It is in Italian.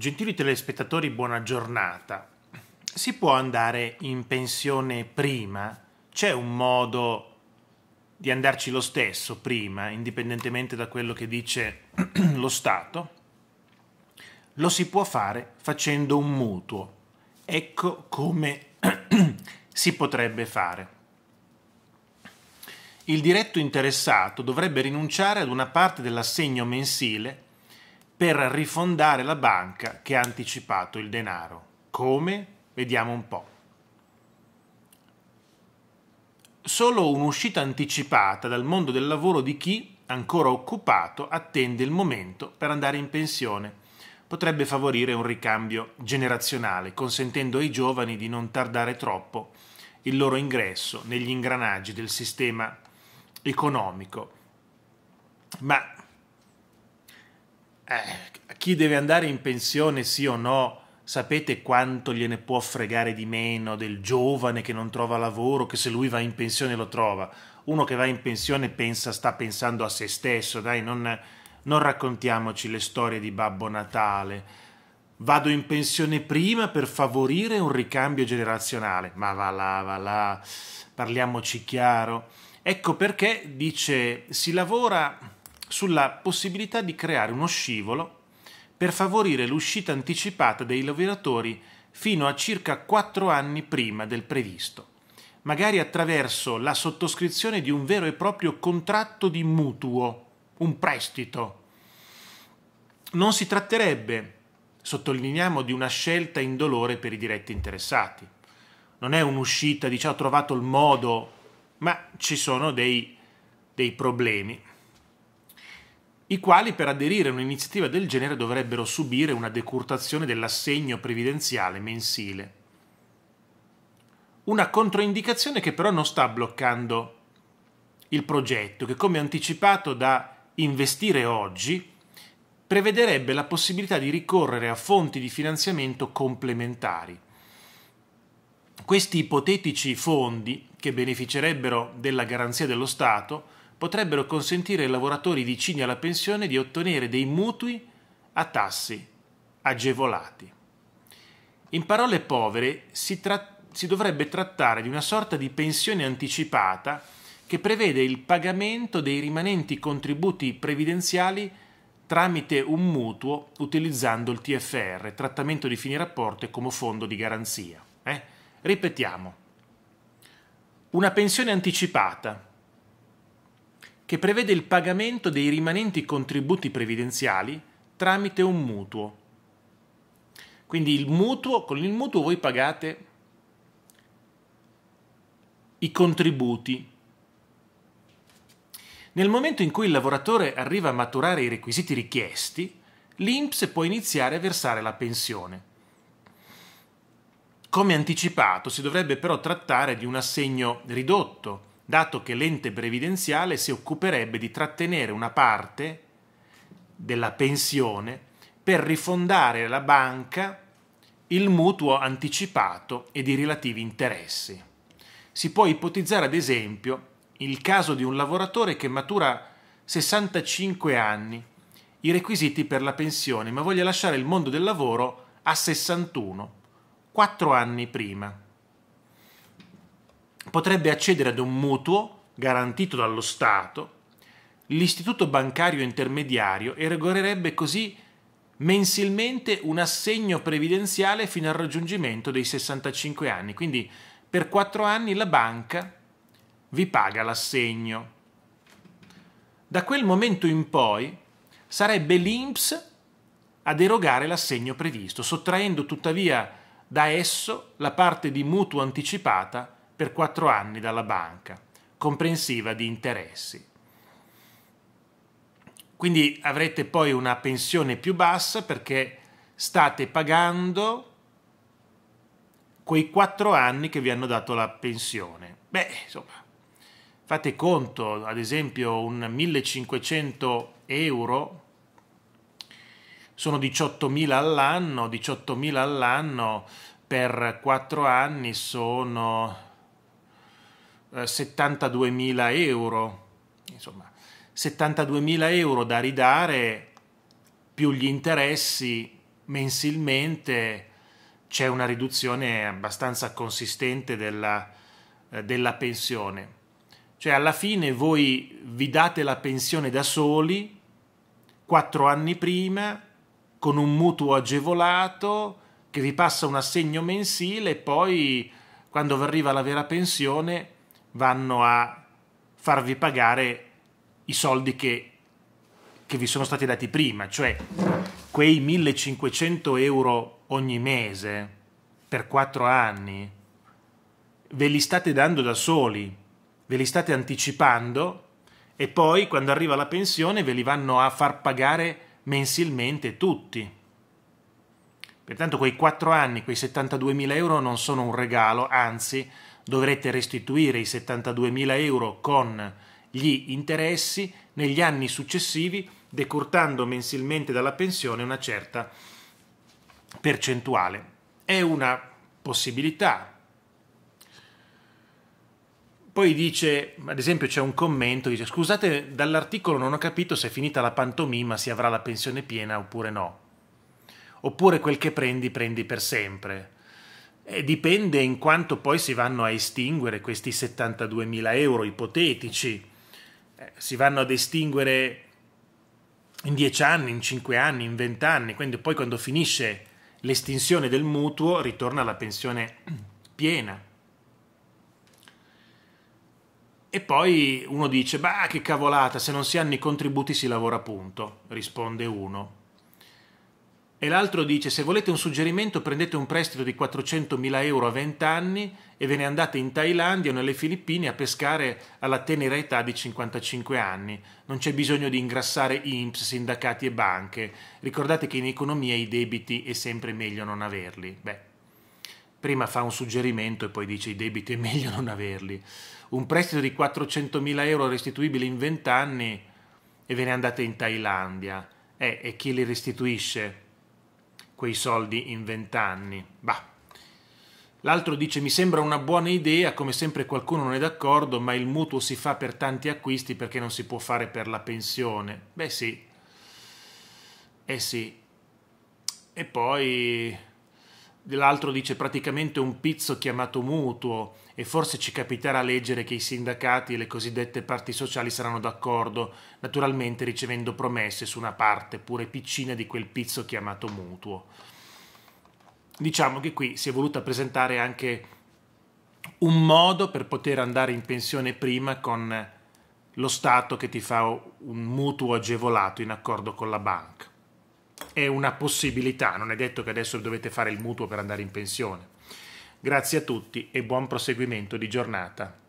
Gentili telespettatori, buona giornata. Si può andare in pensione prima? C'è un modo di andarci lo stesso prima, indipendentemente da quello che dice lo Stato? Lo si può fare facendo un mutuo. Ecco come si potrebbe fare. Il diretto interessato dovrebbe rinunciare ad una parte dell'assegno mensile per rifondare la banca che ha anticipato il denaro. Come? Vediamo un po'. Solo un'uscita anticipata dal mondo del lavoro di chi, ancora occupato, attende il momento per andare in pensione potrebbe favorire un ricambio generazionale, consentendo ai giovani di non tardare troppo il loro ingresso negli ingranaggi del sistema economico. Ma eh, chi deve andare in pensione sì o no, sapete quanto gliene può fregare di meno del giovane che non trova lavoro, che se lui va in pensione lo trova. Uno che va in pensione pensa, sta pensando a se stesso, dai, non, non raccontiamoci le storie di Babbo Natale. Vado in pensione prima per favorire un ricambio generazionale. Ma va là, va là, parliamoci chiaro. Ecco perché dice si lavora sulla possibilità di creare uno scivolo per favorire l'uscita anticipata dei lavoratori fino a circa quattro anni prima del previsto, magari attraverso la sottoscrizione di un vero e proprio contratto di mutuo, un prestito. Non si tratterebbe, sottolineiamo, di una scelta indolore per i diretti interessati. Non è un'uscita, diciamo, ho trovato il modo, ma ci sono dei, dei problemi i quali per aderire a un'iniziativa del genere dovrebbero subire una decurtazione dell'assegno previdenziale mensile. Una controindicazione che però non sta bloccando il progetto, che come anticipato da investire oggi, prevederebbe la possibilità di ricorrere a fonti di finanziamento complementari. Questi ipotetici fondi, che beneficerebbero della garanzia dello Stato, potrebbero consentire ai lavoratori vicini alla pensione di ottenere dei mutui a tassi agevolati. In parole povere, si, si, dovrebbe trattare di una sorta di pensione anticipata che prevede il pagamento dei rimanenti contributi previdenziali tramite un mutuo utilizzando il TFR, trattamento di fine rapporto come fondo di garanzia. Eh? Ripetiamo, una pensione anticipata che prevede il pagamento dei rimanenti contributi previdenziali tramite un mutuo. Quindi il mutuo, con il mutuo voi pagate i contributi. Nel momento in cui il lavoratore arriva a maturare i requisiti richiesti, l'INPS può iniziare a versare la pensione. Come anticipato, si dovrebbe però trattare di un assegno ridotto, dato che l'ente previdenziale si occuperebbe di trattenere una parte della pensione per rifondare alla banca il mutuo anticipato ed i relativi interessi. Si può ipotizzare ad esempio il caso di un lavoratore che matura 65 anni, i requisiti per la pensione, ma voglia lasciare il mondo del lavoro a 61, 4 anni prima potrebbe accedere ad un mutuo garantito dallo Stato, l'istituto bancario intermediario erogorerebbe così mensilmente un assegno previdenziale fino al raggiungimento dei 65 anni, quindi per 4 anni la banca vi paga l'assegno. Da quel momento in poi sarebbe l'INPS ad erogare l'assegno previsto, sottraendo tuttavia da esso la parte di mutuo anticipata per quattro anni dalla banca, comprensiva di interessi. Quindi avrete poi una pensione più bassa perché state pagando quei quattro anni che vi hanno dato la pensione. Beh, insomma, fate conto, ad esempio, un 1500 euro sono 18.000 all'anno, 18.000 all'anno per 4 anni sono 72.000 eh, euro, insomma 72.000 euro da ridare più gli interessi mensilmente c'è una riduzione abbastanza consistente della, eh, della pensione. Cioè alla fine voi vi date la pensione da soli, quattro anni prima, con un mutuo agevolato che vi passa un assegno mensile e poi quando vi arriva la vera pensione vanno a farvi pagare i soldi che, che vi sono stati dati prima, cioè quei 1500 euro ogni mese per quattro anni ve li state dando da soli, ve li state anticipando e poi quando arriva la pensione ve li vanno a far pagare mensilmente tutti. Pertanto quei 4 anni, quei 72.000 euro non sono un regalo, anzi dovrete restituire i 72.000 euro con gli interessi negli anni successivi, decurtando mensilmente dalla pensione una certa percentuale. È una possibilità. Poi dice, ad esempio c'è un commento, dice scusate dall'articolo non ho capito se è finita la pantomima si avrà la pensione piena oppure no. Oppure quel che prendi prendi per sempre eh, dipende in quanto poi si vanno a estinguere questi 72.000 euro ipotetici. Eh, si vanno ad estinguere in 10 anni, in 5 anni, in 20 anni, quindi poi quando finisce l'estinzione del mutuo ritorna la pensione piena. E poi uno dice, bah che cavolata, se non si hanno i contributi si lavora punto, risponde uno. E l'altro dice, se volete un suggerimento prendete un prestito di 400.000 euro a 20 anni e ve ne andate in Thailandia o nelle Filippine a pescare alla tenera età di 55 anni. Non c'è bisogno di ingrassare IMPS, sindacati e banche. Ricordate che in economia i debiti è sempre meglio non averli. Beh, prima fa un suggerimento e poi dice i debiti è meglio non averli. Un prestito di 400.000 euro restituibile in 20 anni e ve ne andate in Thailandia. Eh, e chi li restituisce? quei soldi in vent'anni. Bah. L'altro dice mi sembra una buona idea, come sempre qualcuno non è d'accordo, ma il mutuo si fa per tanti acquisti perché non si può fare per la pensione. Beh sì, eh sì. E poi l'altro dice praticamente un pizzo chiamato mutuo e forse ci capiterà leggere che i sindacati e le cosiddette parti sociali saranno d'accordo, naturalmente ricevendo promesse su una parte pure piccina di quel pizzo chiamato mutuo. Diciamo che qui si è voluta presentare anche un modo per poter andare in pensione prima con lo Stato che ti fa un mutuo agevolato in accordo con la banca è una possibilità, non è detto che adesso dovete fare il mutuo per andare in pensione. Grazie a tutti e buon proseguimento di giornata.